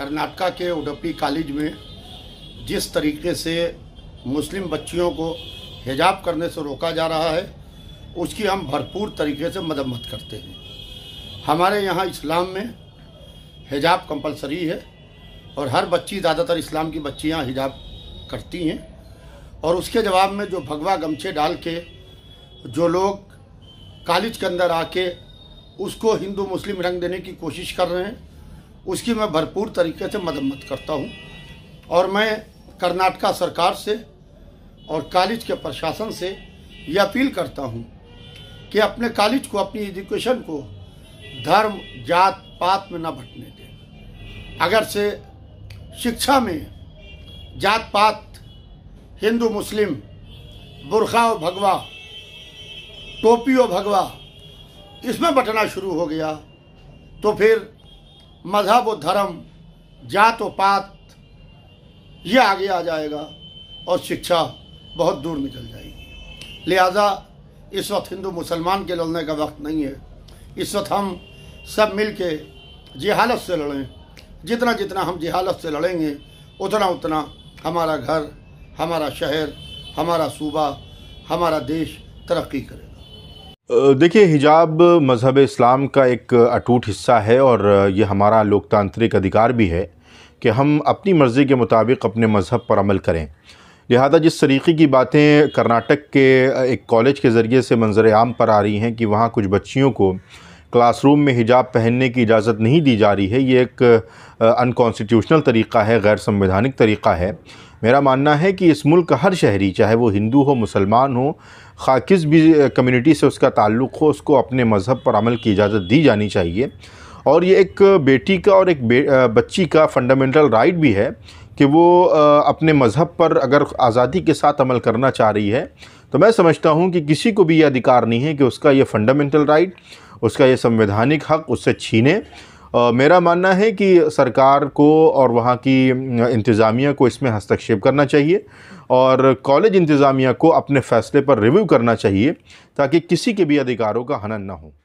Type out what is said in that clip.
कर्नाटका के उडपी कॉलेज में जिस तरीके से मुस्लिम बच्चियों को हिजाब करने से रोका जा रहा है उसकी हम भरपूर तरीके से मदम्मत करते हैं हमारे यहाँ इस्लाम में हिजाब कंपलसरी है और हर बच्ची ज़्यादातर इस्लाम की बच्चियाँ हिजाब करती हैं और उसके जवाब में जो भगवा गमछे डाल के जो लोग कॉलेज के अंदर आके उसको हिंदू मुस्लिम रंग देने की कोशिश कर रहे हैं उसकी मैं भरपूर तरीके से मदम्मत करता हूँ और मैं कर्नाटका सरकार से और कॉलेज के प्रशासन से यह अपील करता हूँ कि अपने कॉलेज को अपनी एजुकेशन को धर्म जात पात में न बटने दें अगर से शिक्षा में जात पात हिंदू मुस्लिम बुरखा और भगवा टोपी और भगवा इसमें बटना शुरू हो गया तो फिर मजहब व धर्म जात व पात ये आगे आ जाएगा और शिक्षा बहुत दूर निकल जाएगी लिहाजा इस वक्त हिंदू मुसलमान के लड़ने का वक्त नहीं है इस वक्त हम सब मिल के जिहालत से लड़ें जितना जितना हम जिहालत से लड़ेंगे उतना उतना हमारा घर हमारा शहर हमारा सूबा हमारा देश तरक्की करेगा देखिए हिजाब मज़हब इस्लाम का एक अटूट हिस्सा है और ये हमारा लोकतांत्रिक अधिकार भी है कि हम अपनी मर्ज़ी के मुताबिक अपने मज़हब पर अमल करें लिहाजा जिस तरीक़े की बातें कर्नाटक के एक कॉलेज के ज़रिए से मंजर आम पर आ रही हैं कि वहाँ कुछ बच्चियों को क्लासरूम में हिजाब पहनने की इजाज़त नहीं दी जा रही है ये एक अनकॉन्स्टिट्यूशनल तरीक़ा है गैर संवैधानिक तरीक़ा है मेरा मानना है कि इस मुल्क का हर शहरी चाहे वो हिंदू हो मुसलमान हो खा किस भी कम्युनिटी से उसका ताल्लुक़ हो उसको अपने मज़हब पर अमल की इजाज़त दी जानी चाहिए और ये एक बेटी का और एक बच्ची का फंडामेंटल राइट भी है कि वो अपने मज़हब पर अगर आज़ादी के साथ अमल करना चाह रही है तो मैं समझता हूँ कि किसी को भी ये अधिकार नहीं है कि उसका यह फ़ंडामेंटल राइट उसका ये संवैधानिक हक उससे छीने आ, मेरा मानना है कि सरकार को और वहाँ की इंतज़ामिया को इसमें हस्तक्षेप करना चाहिए और कॉलेज इंतज़ामिया को अपने फ़ैसले पर रिव्यू करना चाहिए ताकि किसी के भी अधिकारों का हनन ना हो